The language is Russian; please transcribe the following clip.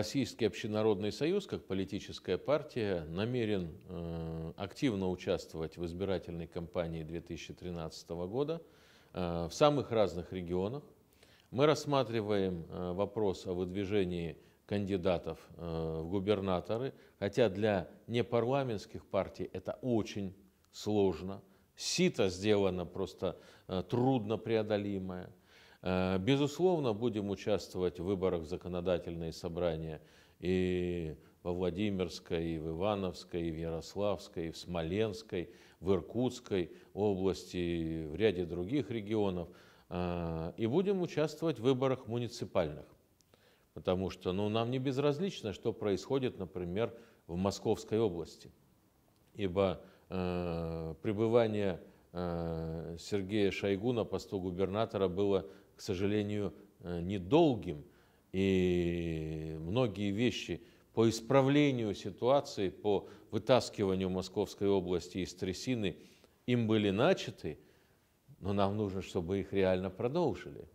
Российский общенародный союз, как политическая партия, намерен э, активно участвовать в избирательной кампании 2013 года э, в самых разных регионах. Мы рассматриваем э, вопрос о выдвижении кандидатов в губернаторы, хотя для непарламентских партий это очень сложно. Сито сделано просто труднопреодолимое. преодолимое. Э, безусловно, будем участвовать в выборах в законодательные собрания и во Владимирской, и в Ивановской, и в Ярославской, и в Смоленской, в Иркутской области, в ряде других регионов. Э, и будем участвовать в выборах муниципальных. Потому что ну, нам не безразлично, что происходит, например, в Московской области. Ибо э, пребывание Э, Сергея Шойгу на посту губернатора было, к сожалению, э, недолгим. И многие вещи по исправлению ситуации, по вытаскиванию Московской области из трясины им были начаты, но нам нужно, чтобы их реально продолжили.